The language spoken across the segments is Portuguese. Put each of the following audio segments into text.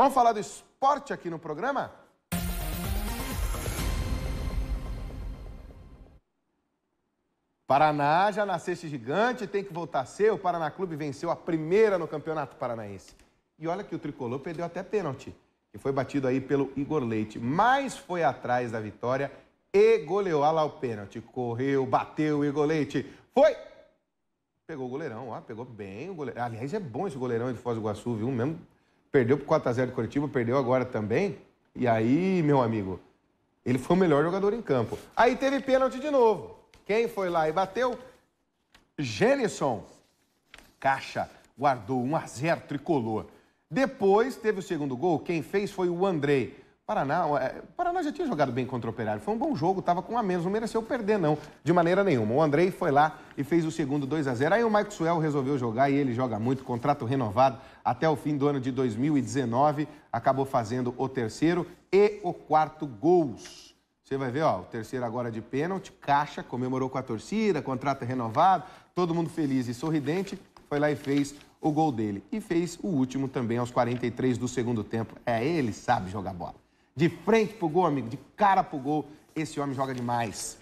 Vamos falar do esporte aqui no programa? Paraná já nasceu esse gigante, tem que voltar a ser. O Paraná Clube venceu a primeira no Campeonato Paranaense. E olha que o tricolor perdeu até pênalti, que foi batido aí pelo Igor Leite, mas foi atrás da vitória e goleou. Olha lá o pênalti. Correu, bateu o Igor Leite. Foi! Pegou o goleirão, ó, pegou bem o goleirão. Aliás, é bom esse goleirão de Foz do Iguaçu, viu? Mesmo Perdeu por 4x0 Curitiba, perdeu agora também. E aí, meu amigo, ele foi o melhor jogador em campo. Aí teve pênalti de novo. Quem foi lá e bateu? Gênison. Caixa guardou 1 a 0 tricolor. Depois teve o segundo gol, quem fez foi o Andrei. Paraná, é, Paraná já tinha jogado bem contra o Operário. Foi um bom jogo, estava com a menos, não mereceu perder, não, de maneira nenhuma. O Andrei foi lá e fez o segundo 2 a 0 Aí o Mike Suel resolveu jogar e ele joga muito, contrato renovado até o fim do ano de 2019. Acabou fazendo o terceiro e o quarto gols. Você vai ver, ó, o terceiro agora de pênalti, caixa, comemorou com a torcida, contrato renovado, todo mundo feliz e sorridente. Foi lá e fez o gol dele. E fez o último também aos 43 do segundo tempo. É, ele sabe jogar bola. De frente pro gol, amigo, de cara pro gol. Esse homem joga demais.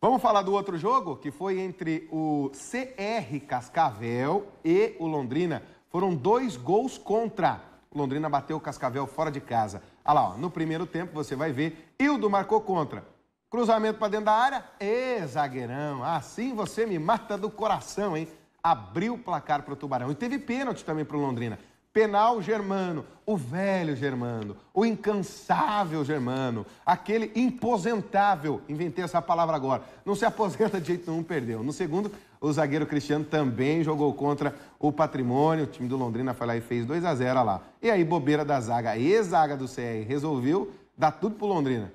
Vamos falar do outro jogo, que foi entre o CR Cascavel e o Londrina. Foram dois gols contra. O Londrina bateu o Cascavel fora de casa. Olha ah lá, ó, no primeiro tempo você vai ver, Hildo marcou contra. Cruzamento para dentro da área. e zagueirão, assim você me mata do coração, hein? Abriu o placar para o Tubarão. E teve pênalti também para o Londrina penal germano, o velho germano, o incansável germano, aquele imposentável, inventei essa palavra agora, não se aposenta de jeito nenhum, perdeu. No segundo, o zagueiro Cristiano também jogou contra o patrimônio, o time do Londrina foi lá e fez 2 a 0 lá. E aí, bobeira da zaga, ex zaga do CR, resolveu dar tudo pro Londrina.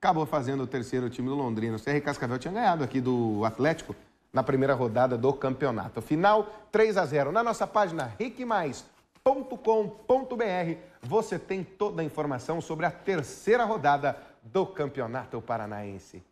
Acabou fazendo o terceiro time do Londrina. O CR Cascavel tinha ganhado aqui do Atlético na primeira rodada do campeonato. Final 3 a 0 Na nossa página Rick Mais www.com.br você tem toda a informação sobre a terceira rodada do Campeonato Paranaense.